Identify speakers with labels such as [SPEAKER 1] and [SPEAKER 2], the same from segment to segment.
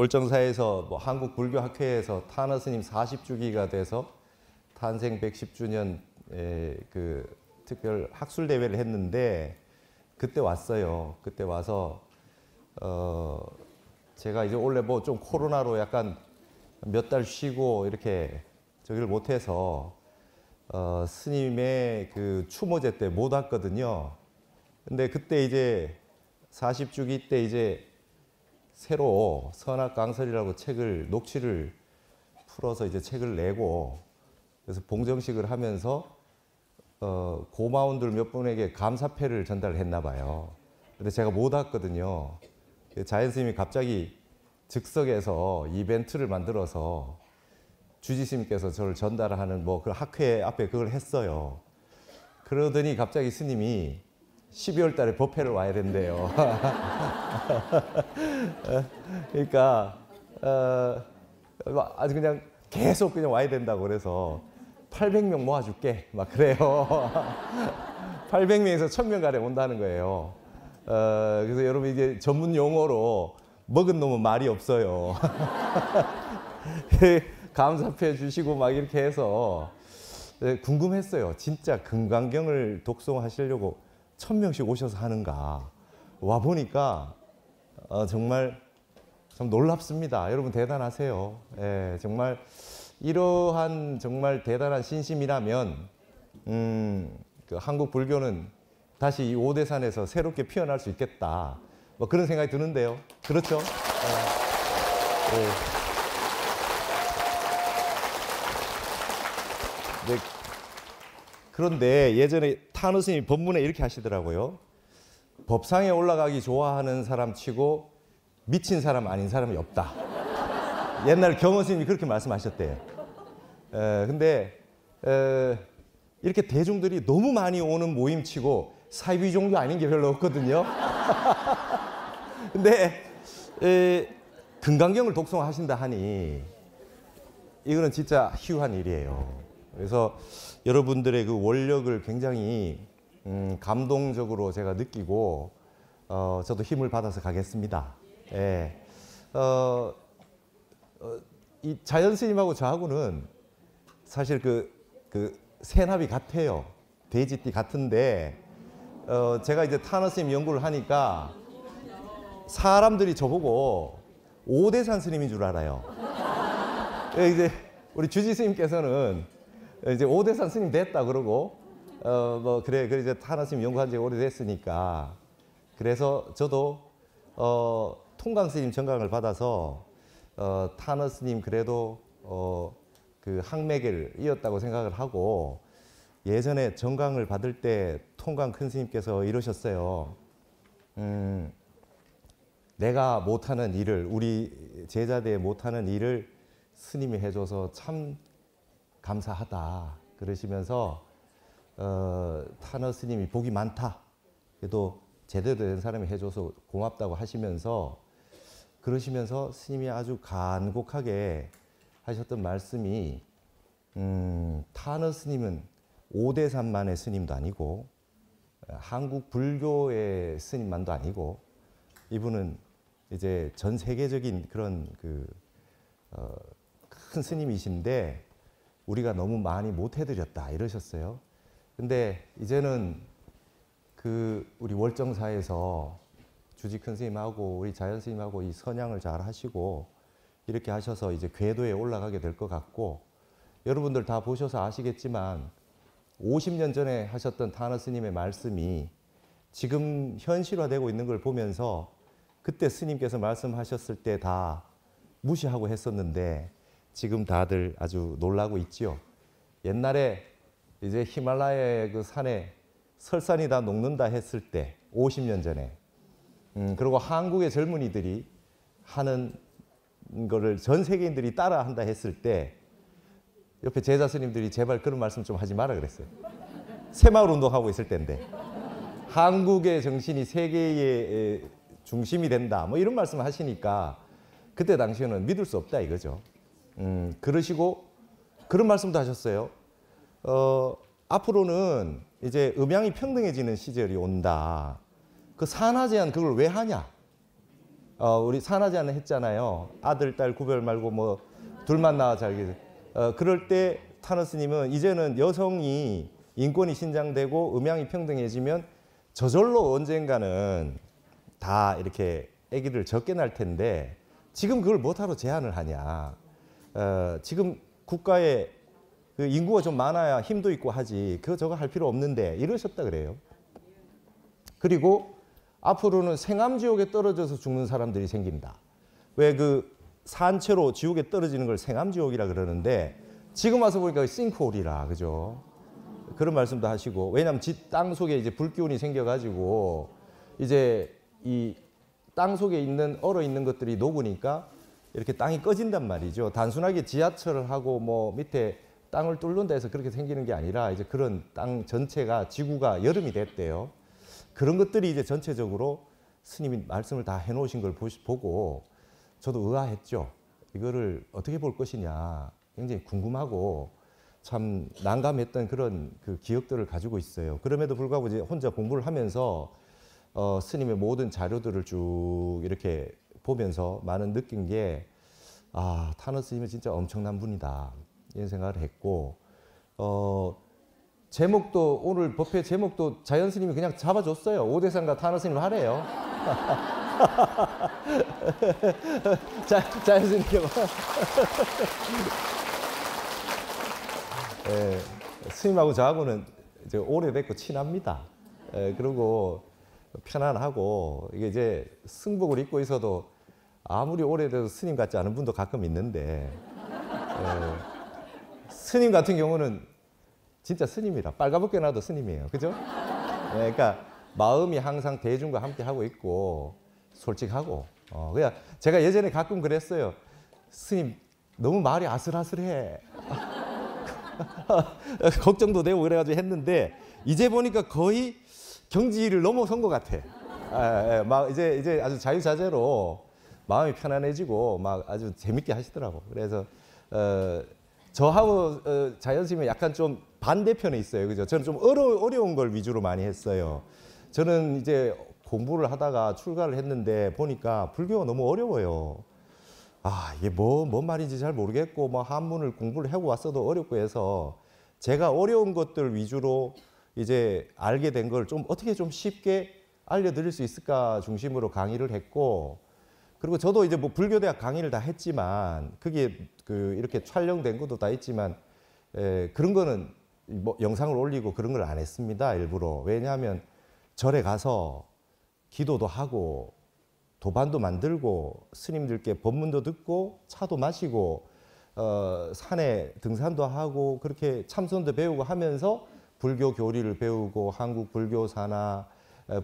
[SPEAKER 1] 올정사에서 뭐 한국 불교 학회에서 타나 스님 40주기가 돼서 탄생 110주년 예, 그 특별 학술 대회를 했는데 그때 왔어요. 그때 와서 어 제가 이제 원래 뭐 좀 코로나로 약간 몇 달 쉬고 이렇게 저기를 못해서 어 스님의 그 추모제 때 못 왔거든요. 근데 그때 이제 40주기 때 이제 새로 선악 강설이라고 책을 녹취를 풀어서 이제 책을 내고 그래서 봉정식을 하면서 어, 고마운들 몇 분에게 감사패를 전달했나 봐요. 근데 제가 못 왔거든요. 자연 스님이 갑자기 즉석에서 이벤트를 만들어서 주지스께서 저를 전달하는 뭐 그 학회 앞에 그걸 했어요. 그러더니 갑자기 스님이 12월 달에 법회를 와야 된대요. 그러니까 어, 아주 그냥 계속 그냥 와야 된다고 그래서 800명 모아줄게 막 그래요. 800명에서 1000명 가량 온다는 거예요. 어, 그래서 여러분 이게 전문 용어로 먹은 놈은 말이 없어요. 감사표 주시고 막 이렇게 해서 네, 궁금했어요. 진짜 금강경을 독송하시려고 천명씩 오셔서 하는가. 와 보니까 어, 정말 참 놀랍습니다. 여러분 대단하세요. 예, 정말 이러한 정말 대단한 신심이라면 음, 그 한국 불교는 다시 이 오대산에서 새롭게 피어날 수 있겠다. 뭐 그런 생각이 드는데요. 그렇죠? 어. 예. 예. 그런데 예전에 타누 스님이 법문에 이렇게 하시더라고요. 법상에 올라가기 좋아하는 사람 치고 미친 사람 아닌 사람이 없다. 옛날 경호 스님이 그렇게 말씀하셨대요. 에, 근데 이렇게 대중들이 너무 많이 오는 모임 치고 사이비 종교 아닌 게 별로 없거든요. 근데 에, 금강경을 독송하신다 하니 이거는 진짜 희한 일이에요. 그래서 여러분들의 그 원력을 굉장히 음, 감동적으로 제가 느끼고 어, 저도 힘을 받아서 가겠습니다. 예. 어, 어, 이 자연 스님하고 저하고는 사실 그, 그 새나비 같아요. 돼지띠 같은데 어, 제가 이제 타너 스님 연구를 하니까 사람들이 저보고 오대산 스님인 줄 알아요. 예, 이제 우리 주지 스님께서는 이제 오대산 스님 됐다 그러고 어 뭐 그래 그래 이제 하나님 연구한 지 오래됐으니까 그래서 저도 어 통강 스님 정강을 받아서 어 타너 스님 그래도 어그 항맥을 이었다고 생각을 하고 예전에 정강을 받을 때 통강 큰 스님께서 이러셨어요. 음, 내가 못하는 일을 우리 제자들 못하는 일을 스님이 해줘서 참 감사하다 그러시면서 어, 타너 스님이 복이 많다. 그래도 제대로 된 사람이 해줘서 고맙다고 하시면서 그러시면서 스님이 아주 간곡하게 하셨던 말씀이 음, 타너 스님은 5대산만의 스님도 아니고 어, 한국 불교의 스님만도 아니고 이분은 이제 전 세계적인 그런 그, 어, 스님이신데 우리가 너무 많이 못 해드렸다 이러셨어요. 근데 이제는 그 우리 월정사에서 주직 큰 스님하고 우리 자연 스님하고 이 선양을 잘 하시고 이렇게 하셔서 이제 궤도에 올라가게 될 것 같고 여러분들 다 보셔서 아시겠지만 50년 전에 하셨던 타나 스님의 말씀이 지금 현실화되고 있는 걸 보면서 그때 스님께서 말씀하셨을 때 다 무시하고 했었는데 지금 다들 아주 놀라고 있지요. 옛날에 이제 히말라야 그 산에 설산이 다 녹는다 했을 때 50년 전에 음, 그리고 한국의 젊은이들이 하는 거를 전 세계인들이 따라한다 했을 때 옆에 제자 스님들이 제발 그런 말씀 좀 하지 마라 그랬어요. 새마을 운동하고 있을 때인데 한국의 정신이 세계의 중심이 된다 뭐 이런 말씀 하시니까 그때 당시에는 믿을 수 없다 이거죠. 음, 그러시고 그런 말씀도 하셨어요. 어, 앞으로는 이제 음양이 평등해지는 시절이 온다. 그 산하 제한 그걸 왜 하냐? 어, 우리 산하 제한을 했잖아요. 아들 딸 구별 말고 뭐 둘만 나와 잘게. 어, 그럴 때 타노스님은 이제는 여성이 인권이 신장되고 음양이 평등해지면 저절로 언젠가는 다 이렇게 아기를 적게 낳을 텐데 지금 그걸 못하러 제한을 하냐? 어, 지금 국가에 그 인구가 좀 많아야 힘도 있고 하지 그거 저거 할 필요 없는데 이러셨다 그래요. 그리고 앞으로는 생암지옥에 떨어져서 죽는 사람들이 생긴다. 왜 그 산채로 지옥에 떨어지는 걸 생암지옥이라 그러는데 지금 와서 보니까 싱크홀이라 그죠? 그런 말씀도 하시고 왜냐하면 땅 속에 이제 불기운이 생겨가지고 이제 이 땅 속에 있는 얼어 있는 것들이 녹으니까 이렇게 땅이 꺼진단 말이죠. 단순하게 지하철을 하고 뭐 밑에 땅을 뚫는다 해서 그렇게 생기는 게 아니라 이제 그런 땅 전체가 지구가 여름이 됐대요. 그런 것들이 이제 전체적으로 스님이 말씀을 다 해놓으신 걸 보고 저도 의아했죠. 이거를 어떻게 볼 것이냐 굉장히 궁금하고 참 난감했던 그런 그 기억들을 가지고 있어요. 그럼에도 불구하고 이제 혼자 공부를 하면서 어, 스님의 모든 자료들을 쭉 이렇게 보면서 많은 느낀 게 아, 타노스님은 진짜 엄청난 분이다. 이런 생각을 했고 어, 제목도 오늘 법회 제목도 자연 스님이 그냥 잡아줬어요. 오대산과 타노 스님을 하래요. 자, 자연 스님. 예, 스님하고 저하고는 이제 오래됐고 친합니다. 예, 그리고 편안하고 이게 이제 승복을 입고 있어도 아무리 오래돼도 스님 같지 않은 분도 가끔 있는데 어, 스님 같은 경우는 진짜 스님이라 빨가벗게 나도 스님이에요. 그죠? 네, 그러니까 마음이 항상 대중과 함께 하고 있고 솔직하고 어, 그냥 제가 예전에 가끔 그랬어요. 스님 너무 말이 아슬아슬해. 걱정도 되고 그래가지고 했는데 이제 보니까 거의 경지를 넘어선 것 같아. 예, 예, 막 이제 이제 아주 자유자재로 마음이 편안해지고 막 아주 재밌게 하시더라고. 그래서 어, 저하고 어, 자연심이 약간 좀 반대편에 있어요. 그죠? 저는 좀 어려, 어려운 걸 위주로 많이 했어요. 저는 이제 공부를 하다가 출가를 했는데 보니까 불교가 너무 어려워요. 아, 이게 뭐, 뭔 말인지 잘 모르겠고, 뭐, 한문을 공부를 하고 왔어도 어렵고 해서 제가 어려운 것들 위주로 이제 알게 된 걸 좀 어떻게 좀 쉽게 알려드릴 수 있을까 중심으로 강의를 했고 그리고 저도 이제 뭐 불교대학 강의를 다 했지만 그게 그 이렇게 촬영된 것도 다 있지만 에, 그런 거는 뭐 영상을 올리고 그런 걸 안 했습니다 일부러 왜냐하면 절에 가서 기도도 하고 도반도 만들고 스님들께 법문도 듣고 차도 마시고 어, 산에 등산도 하고 그렇게 참선도 배우고 하면서 불교 교리를 배우고 한국 불교사나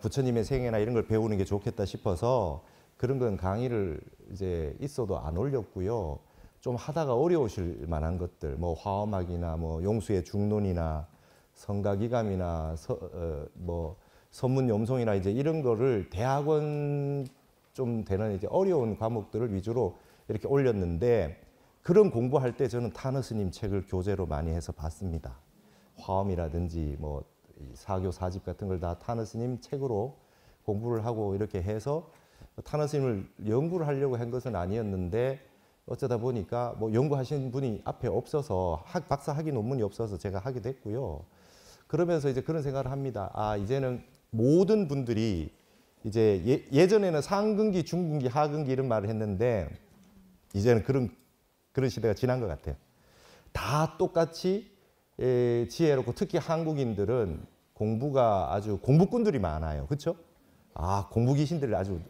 [SPEAKER 1] 부처님의 생애나 이런 걸 배우는 게 좋겠다 싶어서 그런 건 강의를 이제 있어도 안 올렸고요. 좀 하다가 어려우실 만한 것들, 뭐 화엄학이나 뭐 용수의 중론이나 성가기감이나 서, 어, 뭐 선문 염송이나 이제 이런 거를 대학원 좀 되는 이제 어려운 과목들을 위주로 이렇게 올렸는데 그런 공부할 때 저는 타너 스님 책을 교재로 많이 해서 봤습니다. 화음이라든지뭐 사교 사집 같은 걸 다 타너 스님 책으로 공부를 하고 이렇게 해서 타너 스님을 연구를 하려고 한 것은 아니었는데 어쩌다 보니까 뭐 연구하신 분이 앞에 없어서 학, 박사 학위 논문이 없어서 제가 하게 됐고요. 그러면서 이제 그런 생각을 합니다. 아 이제는 모든 분들이 이제 예, 전에는 상근기, 중근기, 하근기 이런 말을 했는데 이제는 그런 그런 시대가 지난 것 같아요. 다 똑같이 지혜롭고 특히 한국인들은 공부가 아주 공부꾼들이 많아요. 그렇죠? 아, 공부 귀신들을 아주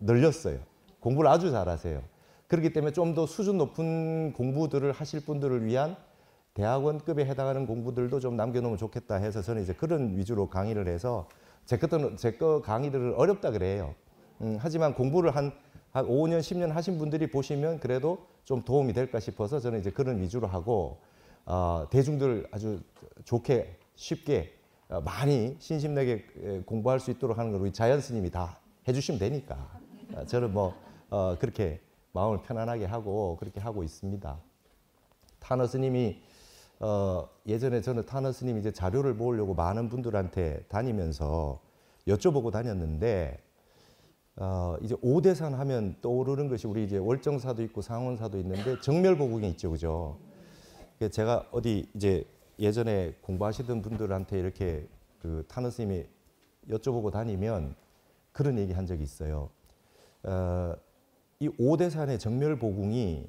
[SPEAKER 1] 늘렸어요. 공부를 아주 잘하세요. 그렇기 때문에 좀 더 수준 높은 공부들을 하실 분들을 위한 대학원급에 해당하는 공부들도 좀 남겨놓으면 좋겠다 해서 저는 이제 그런 위주로 강의를 해서 제거 강의들을 어렵다 그래요. 음, 하지만 공부를 한, 한 5년, 10년 하신 분들이 보시면 그래도 좀 도움이 될까 싶어서 저는 이제 그런 위주로 하고 어, 대중들 아주 좋게 쉽게 어, 많이 신심나게 공부할 수 있도록 하는 걸 우리 자연 스님이 다 해주시면 되니까 어, 저는 뭐 어, 그렇게 마음을 편안하게 하고 그렇게 하고 있습니다. 타너 스님이 어, 예전에 저는 타너 스님 이제 자료를 모으려고 많은 분들한테 다니면서 여쭤보고 다녔는데 어, 이제 오대산 하면 떠오르는 것이 우리 이제 월정사도 있고 상원사도 있는데 정멸보국이 있죠, 그죠? 그 제가 어디 이제 예전에 공부하시던 분들한테 이렇게 그 타노 스님이 여쭤보고 다니면 그런 얘기 한 적이 있어요. 어, 이 오대산의 정멸보궁이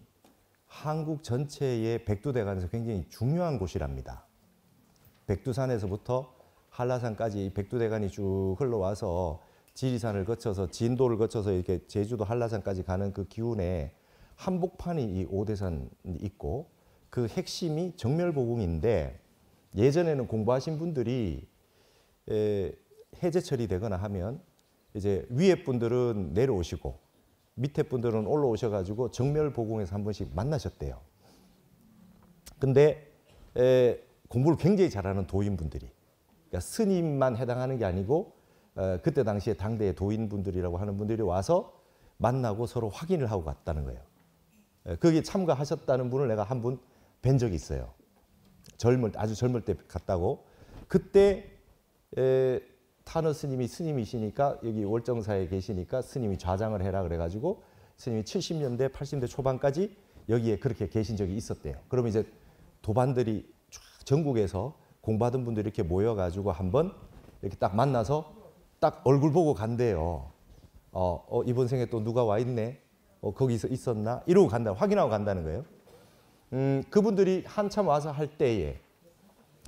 [SPEAKER 1] 한국 전체의 백두대간에서 굉장히 중요한 곳이랍니다. 백두산에서부터 한라산까지 백두대간이 쭉 흘러와서 지리산을 거쳐서 진도를 거쳐서 이렇게 제주도 한라산까지 가는 그 기운에 한복판이 이오대산 있고 그 핵심이 정멸보공인데 예전에는 공부하신 분들이 에, 해제 처리되거나 하면 이제 위에 분들은 내려오시고 밑에 분들은 올라오셔가지고 정멸보공에서 한 번씩 만나셨대요. 근데 에, 공부를 굉장히 잘하는 도인분들이 그러니까 스님만 해당하는 게 아니고 에, 어, 그때 당시에 당대의 도인분들이라고 하는 분들이 와서 만나고 서로 확인을 하고 갔다는 거예요. 거기 참가하셨다는 분을 내가 한분 뵌 적이 있어요. 젊을 아주 젊을 때 갔다고 그때 에, 타노 스님이 스님이시니까 여기 월정사에 계시니까 스님이 좌장을 해라 그래가지고 스님이 70년대 80년대 초반까지 여기에 그렇게 계신 적이 있었대요. 그러면 이제 도반들이 전국에서 공부하던 분들이 이렇게 모여가지고 한번 이렇게 딱 만나서 딱 얼굴 보고 간대요. 어, 어 이번 생에 또 누가 와 있네. 어, 거기서 있었나? 이러고 간다. 확인하고 간다는 거예요. 음, 그분들이 한참 와서 할 때에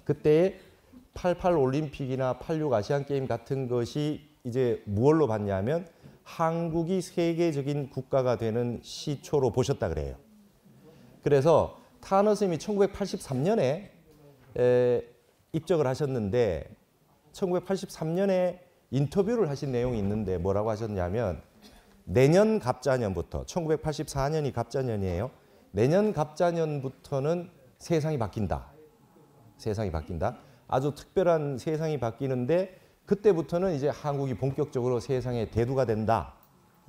[SPEAKER 1] 그때88 올림픽이나 86 아시안 게임 같은 것이 이제 무얼로 봤냐면 한국이 세계적인 국가가 되는 시초로 보셨다 그래요. 그래서 타너스님이 1983년에 에, 입적을 하셨는데 1983년에 인터뷰를 하신 내용이 있는데 뭐라고 하셨냐면 내년 갑자년부터 1984년이 갑자년이에요. 내년 갑자년부터는 세상이 바뀐다. 세상이 바뀐다. 아주 특별한 세상이 바뀌는데 그때부터는 이제 한국이 본격적으로 세상의 대두가 된다.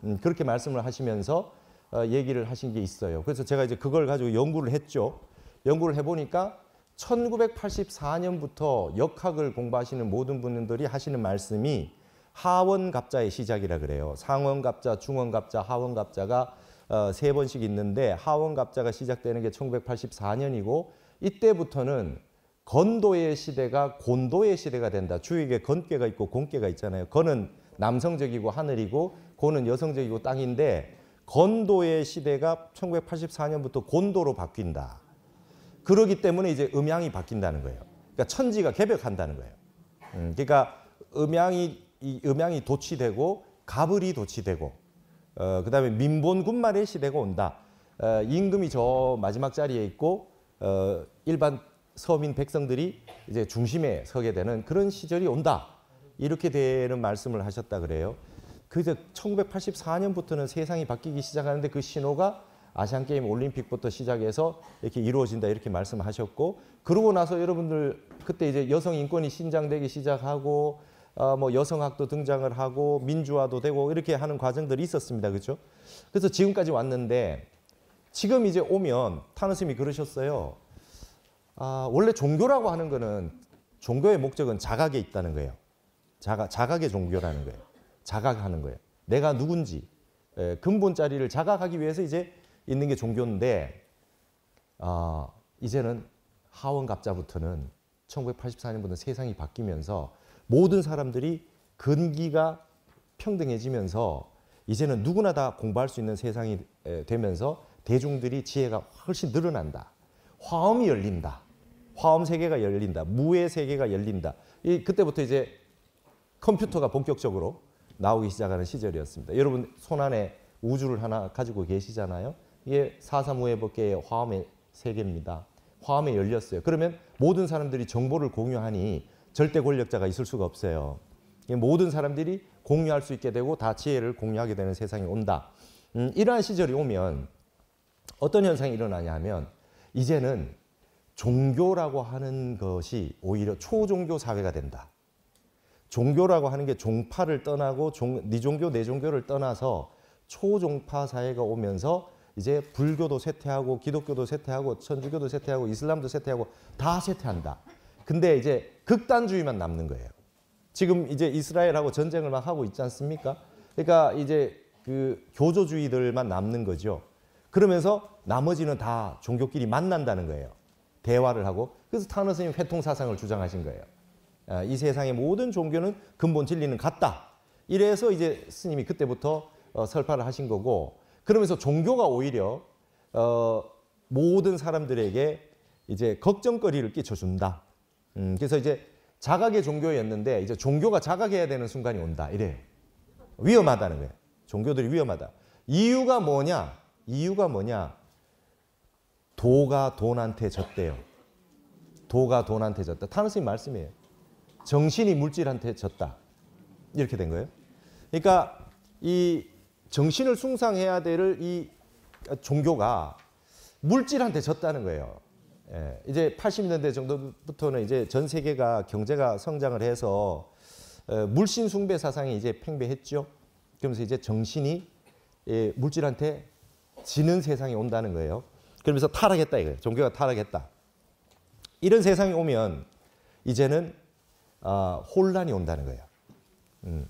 [SPEAKER 1] 음, 그렇게 말씀을 하시면서 어, 얘기를 하신 게 있어요. 그래서 제가 이제 그걸 가지고 연구를 했죠. 연구를 해보니까 1984년부터 역학을 공부하시는 모든 분들이 하시는 말씀이 하원갑자의 시작이라 그래요. 상원갑자, 중원갑자, 하원갑자가 어, 세 번씩 있는데 하원갑자가 시작되는 게 1984년이고 이때부터는 건도의 시대가 곤도의 시대가 된다. 주위에 건깨가 있고 곤깨가 있잖아요. 건은 남성적이고 하늘이고 곤은 여성적이고 땅인데 건도의 시대가 1984년부터 곤도로 바뀐다. 그러기 때문에 이제 음양이 바뀐다는 거예요. 그러니까 천지가 개벽한다는 거예요. 음, 그러니까 음양이 음양이 도치되고 가을이 도치되고 어, 그다음에 민본군말의 시대가 온다. 어, 임금이 저 마지막 자리에 있고 어, 일반 서민 백성들이 이제 중심에 서게 되는 그런 시절이 온다. 이렇게 되는 말씀을 하셨다 그래요. 그래서 1984년부터는 세상이 바뀌기 시작하는데 그 신호가 아시안 게임 올림픽부터 시작해서 이렇게 이루어진다 이렇게 말씀하셨고 그러고 나서 여러분들 그때 이제 여성 인권이 신장되기 시작하고 어, 뭐 여성학도 등장을 하고 민주화도 되고 이렇게 하는 과정들이 있었습니다. 그렇죠? 그래서 지금까지 왔는데 지금 이제 오면 타노님이 그러셨어요. 아, 원래 종교라고 하는 거는 종교의 목적은 자각에 있다는 거예요. 자각, 자각의 종교라는 거예요. 자각하는 거예요. 내가 누군지 에, 예, 근본 자리를 자각하기 위해서 이제 있는 게 종교인데 아, 이제는 하원갑자부터는 1984년부터 세상이 바뀌면서 모든 사람들이 근기가 평등해지면서 이제는 누구나 다 공부할 수 있는 세상이 되면서 대중들이 지혜가 훨씬 늘어난다. 화엄이 열린다. 화엄 세계가 열린다. 무의 세계가 열린다. 이 그때부터 이제 컴퓨터가 본격적으로 나오기 시작하는 시절이었습니다. 여러분 손안에 우주를 하나 가지고 계시잖아요. 이게 사사무해법계의 화엄의 세계입니다. 화엄에 열렸어요. 그러면 모든 사람들이 정보를 공유하니 절대 권력자가 있을 수가 없어요. 모든 사람들이 공유할 수 있게 되고 다 지혜를 공유하게 되는 세상이 온다. 음, 이러한 시절이 오면 어떤 현상이 일어나냐 하면 이제는 종교라고 하는 것이 오히려 초종교 사회가 된다. 종교라고 하는 게 종파를 떠나고 종, 네 종교 내 종교를 떠나서 초종파 사회가 오면서 이제 불교도 쇠퇴하고 기독교도 쇠퇴하고 천주교도 쇠퇴하고 이슬람도 쇠퇴하고 다 쇠퇴한다. 근데 이제 극단주의만 남는 거예요. 지금 이제 이스라엘하고 전쟁을 막 하고 있지 않습니까? 그러니까 이제 그 교조주의들만 남는 거죠. 그러면서 나머지는 다 종교끼리 만난다는 거예요. 대화를 하고 그래서 타너 스님 회통 사상을 주장하신 거예요. 아, 이 세상의 모든 종교는 근본 진리는 같다. 이래서 이제 스님이 그때부터 어, 설파를 하신 거고 그러면서 종교가 오히려 어, 모든 사람들에게 이제 걱정거리를 끼쳐준다. 음, 그래서 이제 자각의 종교였는데 이제 종교가 자각해야 되는 순간이 온다. 이래요. 위험하다는 거예요. 종교들이 위험하다. 이유가 뭐냐? 이유가 뭐냐? 도가 돈한테 졌대요. 도가 돈한테 졌다. 타노스님 말씀이에요. 정신이 물질한테 졌다. 이렇게 된 거예요. 그러니까 이 정신을 숭상해야 될 이 종교가 물질한테 졌다는 거예요. 예, 이제 80년대 정도부터는 이제 전 세계가 경제가 성장을 해서 예, 어, 물신 숭배 사상이 이제 팽배했죠. 그러면서 이제 정신이 예, 물질한테 지는 세상이 온다는 거예요. 그러면서 타락했다 이거예요. 종교가 타락했다. 이런 세상이 오면 이제는 아, 혼란이 온다는 거예요. 음.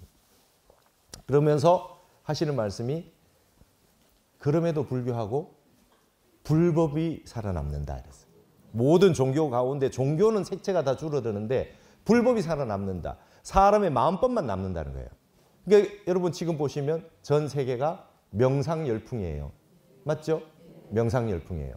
[SPEAKER 1] 그러면서 하시는 말씀이 그럼에도 불교하고 불법이 살아남는다 그랬어요. 모든 종교 가운데 종교는 색채가 다 줄어드는데 불법이 살아남는다. 사람의 마음법만 남는다는 거예요. 그러니까 여러분 지금 보시면 전 세계가 명상 열풍이에요. 맞죠? 명상 열풍이에요.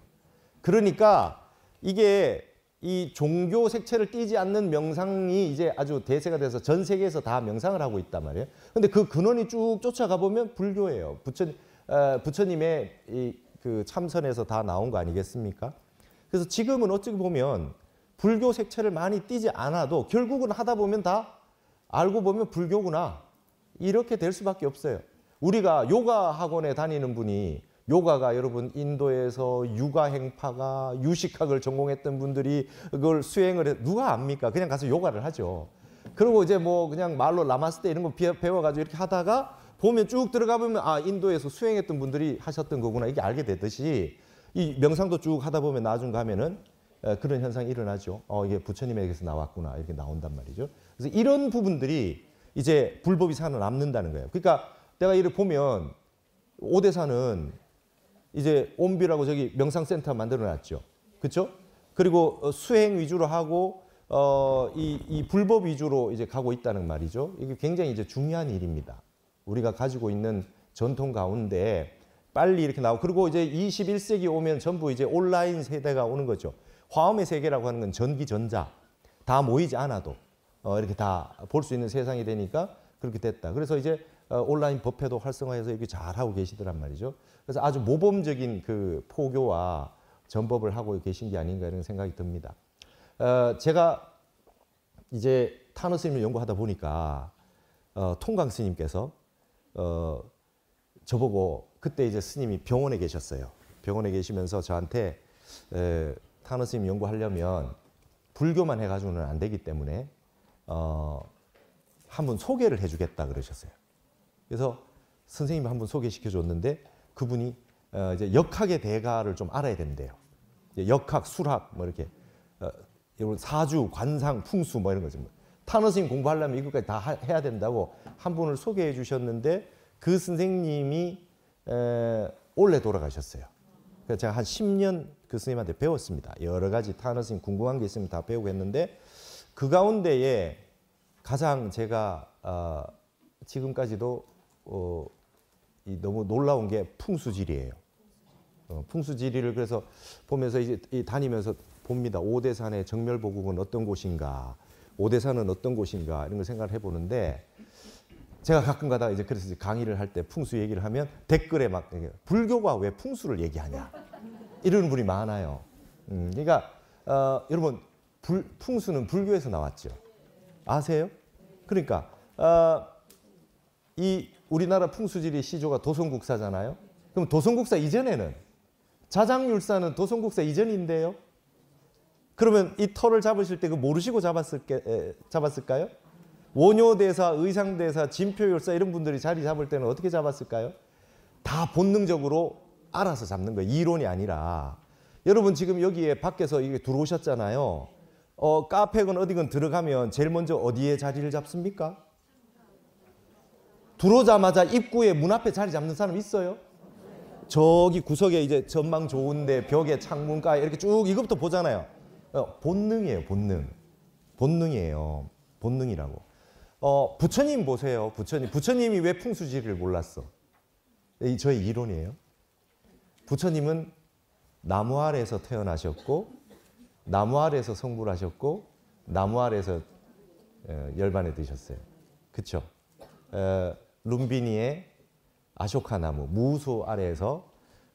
[SPEAKER 1] 그러니까 이게 이 종교 색채를 띠지 않는 명상이 이제 아주 대세가 돼서 전 세계에서 다 명상을 하고 있단 말이에요. 근데 그 근원이 쭉 쫓아가 보면 불교예요. 부처, 부처님의 이, 그 참선에서 다 나온 거 아니겠습니까? 그래서 지금은 어찌 보면 불교 색채를 많이 띄지 않아도 결국은 하다 보면 다 알고 보면 불교구나 이렇게 될 수밖에 없어요. 우리가 요가 학원에 다니는 분이 요가가 여러분 인도에서 육아 행파가 유식학을 전공했던 분들이 그걸 수행을 해, 누가 압니까? 그냥 가서 요가를 하죠. 그리고 이제 뭐 그냥 말로 라마스테 이런 거 배워가지고 이렇게 하다가 보면 쭉 들어가 보면 아 인도에서 수행했던 분들이 하셨던 거구나 이게 알게 되듯이 이 명상도 쭉 하다 보면 나중 가면은 그런 현상이 일어나죠. 어, 이게 부처님에게서 나왔구나. 이렇게 나온단 말이죠. 그래서 이런 부분들이 이제 불법이 살아남는다는 거예요. 그러니까 내가 이를 보면 오대사는 이제 온비라고 저기 명상센터 만들어 놨죠. 그렇 그리고 어, 수행 위주로 하고 어, 이, 이 불법 위주로 이제 가고 있다는 말이죠. 이게 굉장히 이제 중요한 일입니다. 우리가 가지고 있는 전통 가운데 빨리 이렇게 나오고 그리고 이제 21세기 오면 전부 이제 온라인 세대가 오는 거죠. 화음의 세계라고 하는 건 전기 전자 다 모이지 않아도 어, 이렇게 다 볼 수 있는 세상이 되니까 그렇게 됐다. 그래서 이제 어, 온라인 법회도 활성화해서 이렇게 잘 하고 계시더란 말이죠. 그래서 아주 모범적인 그 포교와 전법을 하고 계신 게 아닌가 이런 생각이 듭니다. 어, 제가 이제 타노 스님을 연구하다 보니까 통강 스님께서 저보고 그때 이제 스님이 병원에 계셨어요. 병원에 계시면서 저한테 에, 타노 스님 연구하려면 불교만 해가지고는 안 되기 때문에 어, 한분 소개를 해주겠다 그러셨어요. 그래서 선생님이 한분 소개시켜 줬는데 그분이 어, 이제 역학의 대가를 좀 알아야 된대요. 역학, 수학 뭐 이렇게 어, 이런 사주, 관상, 풍수 뭐 이런 거죠. 타노 뭐. 스님 공부하려면 이것까지 다 하, 해야 된다고 한 분을 소개해 주셨는데 그 선생님이 에, 올해 돌아가셨어요. 그래서 제가 한 10년 그 스님한테 배웠습니다. 여러 가지 타나 스님 궁금한 게 있으면 다 배우고 했는데 그 가운데에 가장 제가 어, 지금까지도 어, 너무 놀라운 게 풍수지리예요. 어, 풍수지리를 그래서 보면서 이제 다니면서 봅니다. 오대산의 정멸보국은 어떤 곳인가, 오대산은 어떤 곳인가 이런 걸 생각을 해보는데 제가 가끔 가다가 이제 그래서 이제 강의를 할 때 풍수 얘기를 하면 댓글에 막 불교가 왜 풍수를 얘기하냐 이런 분이 많아요. 음, 그러니까 어, 여러분 불, 풍수는 불교에서 나왔죠. 아세요? 그러니까 어, 이 우리나라 풍수지리 시조가 도성국사잖아요. 그럼 도성국사 이전에는 자장율사는 도성국사 이전인데요. 그러면 이 털을 잡으실 때 그 모르시고 잡았을 게, 에, 잡았을까요? 원효대사, 의상대사, 진표열사 이런 분들이 자리 잡을 때는 어떻게 잡았을까요? 다 본능적으로 알아서 잡는 거예요. 이론이 아니라. 여러분 지금 여기에 밖에서 이게 들어오셨잖아요. 어, 카페건 어디건 들어가면 제일 먼저 어디에 자리를 잡습니까? 들어오자마자 입구에 문 앞에 자리 잡는 사람 있어요? 저기 구석에 이제 전망 좋은데 벽에 창문가 이렇게 쭉 이것부터 보잖아요. 어, 본능이에요, 본능. 본능이에요. 본능이라고. 어, 부처님 보세요. 부처님. 부처님이 왜 풍수지리를 몰랐어? 이 저의 이론이에요. 부처님은 나무 아래에서 태어나셨고 나무 아래에서 성불 하셨고 나무 아래에서 열반에 드셨어요. 그쵸 룸비니의 아쇼카 나무 무우소 아래에서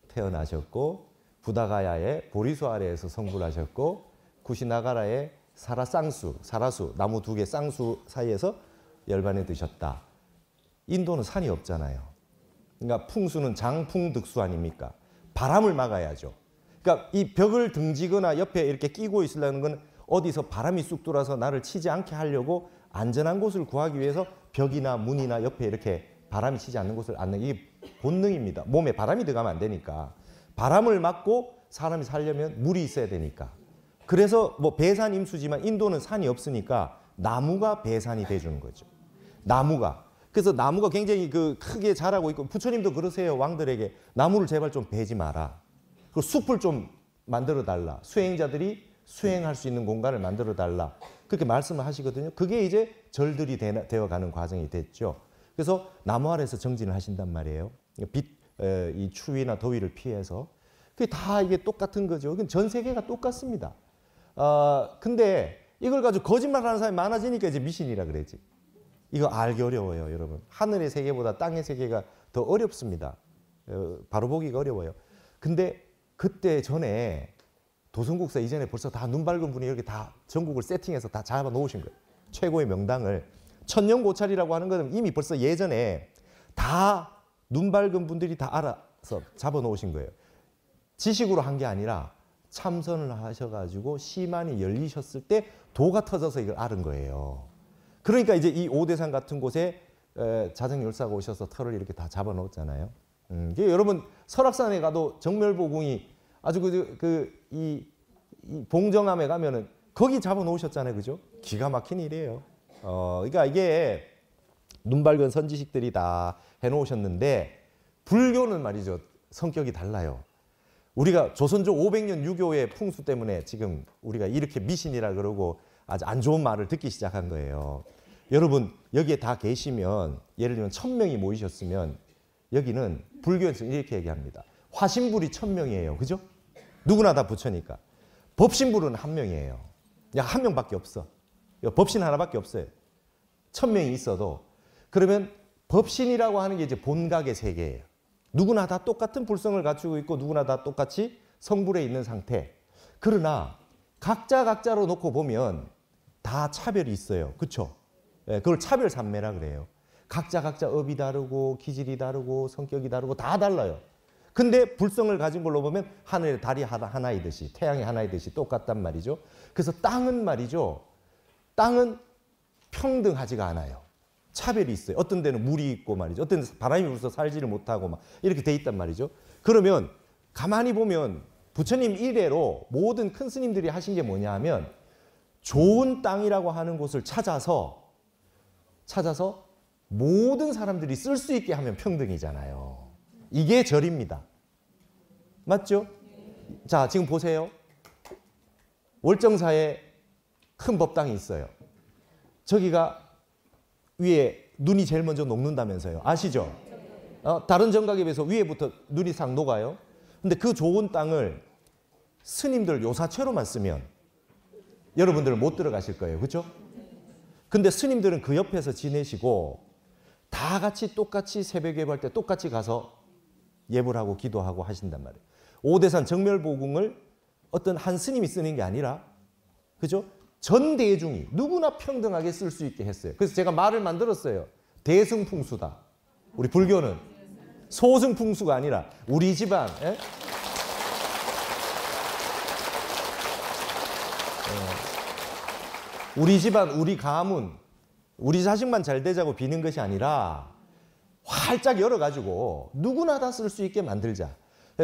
[SPEAKER 1] 태어나셨고 부다가야의 보리수 아래에서 성불하셨고 구시나가라의 사라쌍수 사라수 나무 두 개 쌍수 사이에서 열반에 드셨다. 인도는 산이 없잖아요. 그러니까 풍수는 장풍득수 아닙니까? 바람을 막아야죠. 그러니까 이 벽을 등지거나 옆에 이렇게 끼고 있으려는 건 어디서 바람이 쑥 돌아서 나를 치지 않게 하려고 안전한 곳을 구하기 위해서 벽이나 문이나 옆에 이렇게 바람이 치지 않는 곳을 앉는 이 본능입니다. 몸에 바람이 들어가면 안 되니까. 바람을 막고 사람이 살려면 물이 있어야 되니까. 그래서 뭐 배산 임수지만 인도는 산이 없으니까 나무가 배산이 돼주는 거죠. 나무가. 그래서 나무가 굉장히 그 크게 자라고 있고 부처님도 그러세요. 왕들에게 나무를 제발 좀 베지 마라. 그 숲을 좀 만들어 달라. 수행자들이 수행할 수 있는 공간을 만들어 달라. 그렇게 말씀을 하시거든요. 그게 이제 절들이 되어 가는 과정이 됐죠. 그래서 나무 아래서 에 정진을 하신단 말이에요. 빛, 이 추위나 더위를 피해서. 그게 다 이게 똑같은 거죠. 그건 전 세계가 똑같습니다. 아, 어, 근데 이걸 가지고 거짓말하는 사람이 많아지니까 이제 미신이라 그랬지 이거 알기 어려워요, 여러분. 하늘의 세계보다 땅의 세계가 더 어렵습니다. 어, 바로 보기가 어려워요. 근데 그때 전에 도성국사 이전에 벌써 다 눈 밝은 분이 이렇게 다 전국을 세팅해서 다 잡아 놓으신 거예요. 최고의 명당을. 천년 고찰이라고 하는 것은 이미 벌써 예전에 다 눈 밝은 분들이 다 알아서 잡아 놓으신 거예요. 지식으로 한 게 아니라 참선을 하셔가지고 시만이 열리셨을 때 도가 터져서 이걸 알은 거예요. 그러니까 이제 이 오대산 같은 곳에 자정 열사가 오셔서 털을 이렇게 다 잡아 놓잖아요. 음, 여러분 설악산에 가도 정멸보궁이 아주 그이 그, 그 이 봉정암에 가면은 거기 잡아 놓으셨잖아요, 그죠? 기가 막힌 일이에요. 어, 그러니까 이게 눈밝은 선지식들이 다 해놓으셨는데 불교는 말이죠 성격이 달라요. 우리가 조선조 500년 유교의 풍수 때문에 지금 우리가 이렇게 미신이라 그러고 아주 안 좋은 말을 듣기 시작한 거예요. 여러분 여기에 다 계시면 예를 들면 천 명이 모이셨으면 여기는 불교에서 이렇게 얘기합니다. 화신불이 천 명이에요, 그죠? 누구나 다 부처니까 법신불은 한 명이에요. 그냥 한 명밖에 없어. 법신 하나밖에 없어요. 천 명이 있어도 그러면 법신이라고 하는 게 이제 본각의 세계예요. 누구나 다 똑같은 불성을 갖추고 있고 누구나 다 똑같이 성불에 있는 상태. 그러나 각자 각자로 놓고 보면 다 차별이 있어요. 그렇죠? 예, 그걸 차별 삼매라 그래요. 각자 각자 업이 다르고 기질이 다르고 성격이 다르고 다 달라요. 근데 불성을 가진 걸로 보면 하늘의 달이 하나, 하나이듯이 태양이 하나이듯이 똑같단 말이죠. 그래서 땅은 말이죠. 땅은 평등하지가 않아요. 차별이 있어요. 어떤 데는 물이 있고 말이죠. 어떤 데는 바람이 불어서 살지를 못하고 막 이렇게 돼 있단 말이죠. 그러면 가만히 보면 부처님 이래로 모든 큰 스님들이 하신 게 뭐냐 하면 좋은 땅이라고 하는 곳을 찾아서 찾아서 모든 사람들이 쓸 수 있게 하면 평등이잖아요. 이게 절입니다. 맞죠? 자, 지금 보세요. 월정사에 큰 법당이 있어요. 저기가 위에 눈이 제일 먼저 녹는다면서요. 아시죠? 어, 다른 정각에 비해서 위에부터 눈이 상 녹아요. 근데 그 좋은 땅을 스님들 요사채로만 쓰면 여러분들은 못 들어가실 거예요. 그렇죠? 근데 스님들은 그 옆에서 지내시고 다 같이 똑같이 새벽 예배할 때 똑같이 가서 예불 하고 기도하고 하신단 말이에요. 오대산 정멸보궁을 어떤 한 스님이 쓰는 게 아니라 그죠? 전 대중이 누구나 평등하게 쓸 수 있게 했어요. 그래서 제가 말을 만들었어요. 대승풍수다. 우리 불교는 소승풍수가 아니라 우리 집안 에? 예? 우리 집안, 우리 가문, 우리 자식만 잘 되자고 비는 것이 아니라 활짝 열어가지고 누구나 다 쓸 수 있게 만들자.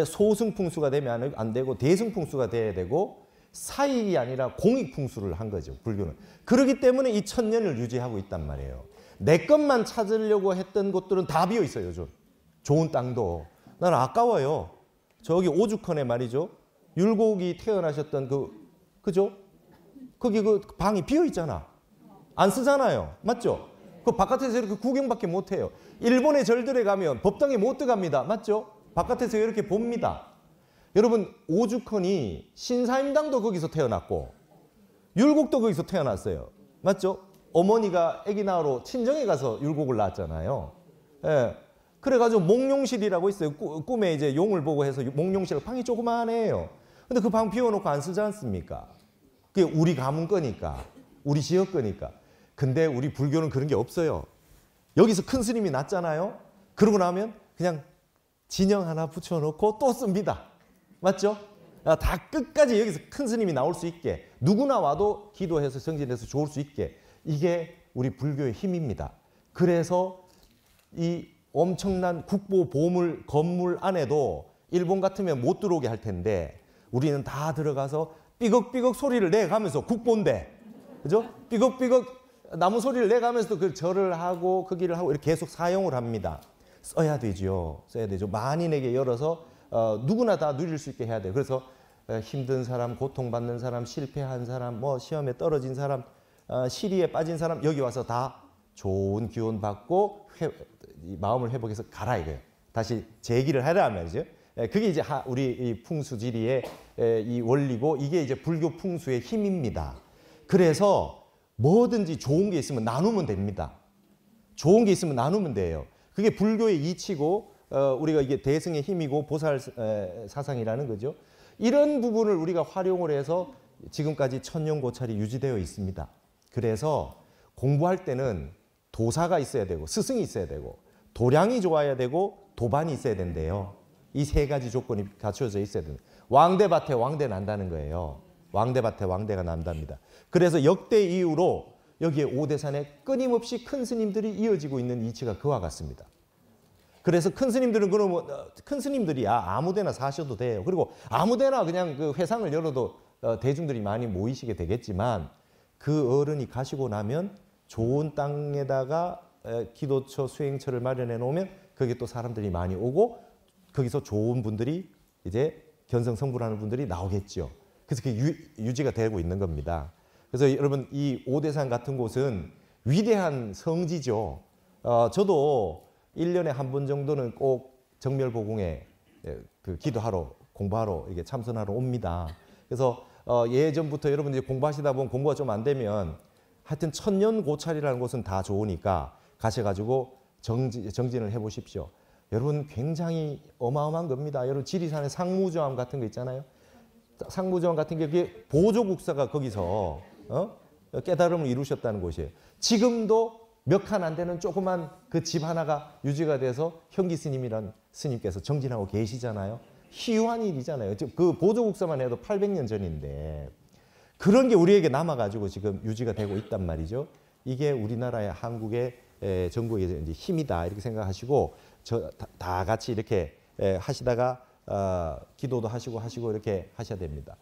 [SPEAKER 1] 소승풍수가 되면 안 되고 대승풍수가 돼야 되고 사익이 아니라 공익풍수를 한 거죠. 불교는. 그러기 때문에 이 천년을 유지하고 있단 말이에요. 내 것만 찾으려고 했던 곳들은 다 비어 있어요. 요즘. 좋은 땅도. 난 아까워요. 저기 오죽헌에 말이죠. 율곡이 태어나셨던 그, 그죠? 거기 그 방이 비어 있잖아. 안 쓰잖아요. 맞죠? 그 바깥에서 이렇게 구경밖에 못 해요. 일본의 절들에 가면 법당에 못 들어갑니다. 맞죠? 바깥에서 이렇게 봅니다. 여러분 오죽헌이 신사임당도 거기서 태어났고 율곡도 거기서 태어났어요. 맞죠? 어머니가 아기 낳으러 친정에 가서 율곡을 낳았잖아요. 예. 그래가지고 몽룡실이라고 있어요. 꿈에 이제 용을 보고 해서 몽룡실 방이 조그만해요. 근데 그 방 비워놓고 안 쓰지 않습니까? 그게 우리 가문 거니까. 우리 지역 거니까. 근데 우리 불교는 그런 게 없어요. 여기서 큰 스님이 났잖아요. 그러고 나면 그냥 진영 하나 붙여놓고 또 씁니다. 맞죠? 아, 다 끝까지 여기서 큰 스님이 나올 수 있게 누구나 와도 기도해서 정진해서 좋을 수 있게 이게 우리 불교의 힘입니다. 그래서 이 엄청난 국보 보물 건물 안에도 일본 같으면 못 들어오게 할 텐데 우리는 다 들어가서 삐걱삐걱 소리를 내가면서 국본데 그죠? 삐걱삐걱 나무 소리를 내가면서도 그 절을 하고 크기를 그 하고 이렇게 계속 사용을 합니다. 써야 되죠. 써야 되죠. 만인에게 열어서 어, 누구나 다 누릴 수 있게 해야 돼요. 그래서 어, 힘든 사람, 고통받는 사람, 실패한 사람, 뭐 시험에 떨어진 사람, 어, 시리에 빠진 사람 여기 와서 다 좋은 기운 받고 회, 마음을 회복해서 가라 이거예요. 다시 재기를 하라 말이죠. 예, 그게 이제 우리 풍수지리의 예, 이 원리고 이게 이제 불교 풍수의 힘입니다. 그래서 뭐든지 좋은 게 있으면 나누면 됩니다. 좋은 게 있으면 나누면 돼요. 그게 불교의 이치고 어, 우리가 이게 대승의 힘이고 보살 사상이라는 거죠. 이런 부분을 우리가 활용을 해서 지금까지 천년 고찰이 유지되어 있습니다. 그래서 공부할 때는 도사가 있어야 되고 스승이 있어야 되고 도량이 좋아야 되고 도반이 있어야 된대요. 이세 가지 조건이 갖춰져 있어야 되니 왕대밭에 왕대 난다는 거예요. 왕대밭에 왕대가 난답니다. 그래서 역대 이후로 여기에 오대산에 끊임없이 큰 스님들이 이어지고 있는 이치가 그와 같습니다. 그래서 큰 스님들은 그러면 어, 큰 스님들이야 아, 아무데나 사셔도 돼요. 그리고 아무데나 그냥 그 회상을 열어도 어, 대중들이 많이 모이시게 되겠지만 그 어른이 가시고 나면 좋은 땅에다가 기도처 수행처를 마련해 놓으면 그게 또 사람들이 많이 오고 거기서 좋은 분들이 이제 견성 성불하는 분들이 나오겠죠. 그래서 그 유지가 되고 있는 겁니다. 그래서 여러분 이 오대산 같은 곳은 위대한 성지죠. 어, 저도 1년에 한 번 정도는 꼭 정멸보궁에 예, 그 기도하러 공부하러 이게 참선하러 옵니다. 그래서 어, 예전부터 여러분 이제 공부하시다 보면 공부가 좀 안 되면 하여튼 천년 고찰이라는 곳은 다 좋으니까 가셔가지고 정지, 정진을 해보십시오. 여러분 굉장히 어마어마한 겁니다. 여러분 지리산에 상무조암 같은 거 있잖아요. 상무조암 같은 게 그게 보조국사가 거기서 어? 깨달음을 이루셨다는 곳이에요. 지금도 몇 칸 안 되는 조그만 그 집 하나가 유지가 돼서 현기 스님이란 스님께서 정진하고 계시잖아요. 희한 일이잖아요. 그 보조국사만 해도 800년 전인데 그런 게 우리에게 남아가지고 지금 유지가 되고 있단 말이죠. 이게 우리나라의 한국의 정부의 힘이다 이렇게 생각하시고 저다 같이 이렇게 예, 하시다가 어, 기도도 하시고 하시고 이렇게 하셔야 됩니다.